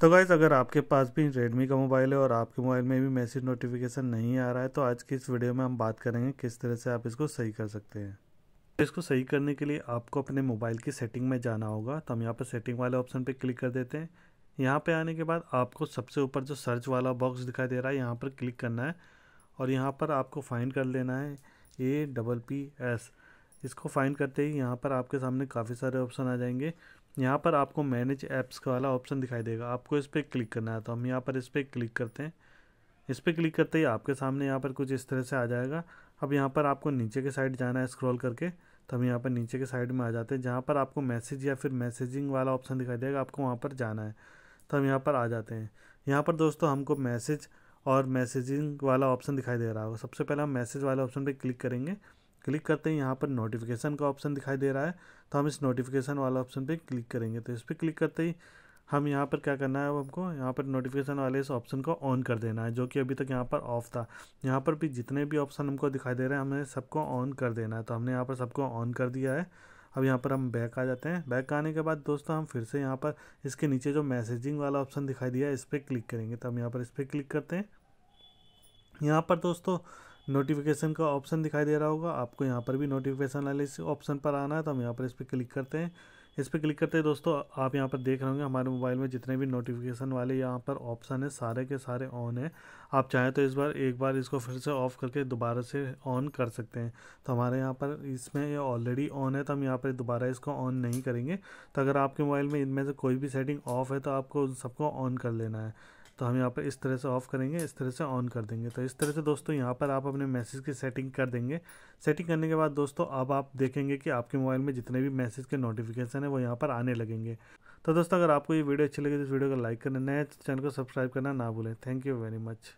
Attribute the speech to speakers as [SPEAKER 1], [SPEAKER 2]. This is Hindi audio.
[SPEAKER 1] तो गाइज़ अगर आपके पास भी रेडमी का मोबाइल है और आपके मोबाइल में भी मैसेज नोटिफिकेशन नहीं आ रहा है तो आज की इस वीडियो में हम बात करेंगे किस तरह से आप इसको सही कर सकते हैं तो इसको सही करने के लिए आपको अपने मोबाइल की सेटिंग में जाना होगा तो हम यहाँ पर सेटिंग वाले ऑप्शन पर क्लिक कर देते हैं यहाँ पर आने के बाद आपको सबसे ऊपर जो सर्च वाला बॉक्स दिखाई दे रहा है यहाँ पर क्लिक करना है और यहाँ पर आपको फाइंड कर लेना है ए डबल पी एस इसको फाइंड करते ही यहाँ पर आपके सामने काफ़ी सारे ऑप्शन आ जाएंगे यहाँ पर आपको मैनेज ऐप्स का वाला ऑप्शन दिखाई देगा आपको इस पर क्लिक करना है तो हम यहाँ पर इस पर क्लिक करते हैं इस पर क्लिक करते ही आपके सामने यहाँ पर कुछ इस तरह से आ जाएगा अब यहाँ पर आपको नीचे के साइड जाना है स्क्रॉल करके तो हम यहाँ पर नीचे के साइड में आ जाते हैं जहाँ पर आपको मैसेज या फिर मैसेजिंग वाला ऑप्शन दिखाई देगा आपको वहाँ पर जाना है तो हम यहाँ पर आ जाते हैं यहाँ पर दोस्तों हमको मैसेज और मैसेजिंग वाला ऑप्शन दिखाई दे रहा होगा सबसे पहले हम मैसेज वाले ऑप्शन पर क्लिक करेंगे क्लिक करते हैं यहाँ पर नोटिफिकेशन का ऑप्शन दिखाई दे रहा है तो हम इस नोटिफिकेशन वाला ऑप्शन पे क्लिक करेंगे तो इस पर क्लिक करते ही हम यहाँ पर क्या करना है अब हमको यहाँ पर नोटिफिकेशन वाले इस ऑप्शन को ऑन कर देना है जो कि अभी तक यहाँ पर ऑफ था यहाँ पर भी जितने भी ऑप्शन हमको दिखाई दे रहे हैं हमें सबको ऑन कर देना है तो हमने यहाँ पर सबको ऑन कर दिया है अब यहाँ पर हम बैक आ जाते हैं बैक आने के बाद दोस्तों हम फिर से यहाँ पर इसके नीचे जो मैसेजिंग वाला ऑप्शन दिखाई दिया है इस पर क्लिक करेंगे तो हम यहाँ पर इस पर क्लिक करते हैं यहाँ पर दोस्तों नोटिफिकेशन का ऑप्शन दिखाई दे रहा होगा आपको यहाँ पर भी नोटिफिकेशन वाले इस ऑप्शन पर आना है तो हम यहाँ पर इस पर क्लिक करते हैं इस पर क्लिक करते हैं दोस्तों आप यहाँ पर देख रहे होंगे हमारे मोबाइल में जितने भी नोटिफिकेशन वाले यहाँ पर ऑप्शन है सारे के सारे ऑन है आप चाहें तो इस बार एक बार इसको फिर से ऑफ़ करके दोबारा से ऑन कर सकते हैं तो हमारे यहाँ पर इसमें ये ऑलरेडी ऑन है तो हम यहाँ पर दोबारा इसको ऑन नहीं करेंगे तो अगर आपके मोबाइल में इनमें से कोई भी सेटिंग ऑफ़ है तो आपको उन सबको ऑन कर लेना है तो हम यहाँ पर इस तरह से ऑफ़ करेंगे इस तरह से ऑन कर देंगे तो इस तरह से दोस्तों यहाँ पर आप अपने मैसेज की सेटिंग कर देंगे सेटिंग करने के बाद दोस्तों अब आप देखेंगे कि आपके मोबाइल में जितने भी मैसेज के नोटिफिकेशन है वो यहाँ पर आने लगेंगे तो दोस्तों अगर आपको ये वीडियो अच्छी लगे तो इस वीडियो को लाइक करना नए चैनल को सब्सक्राइब करना ना भूलें थैंक यू वेरी मच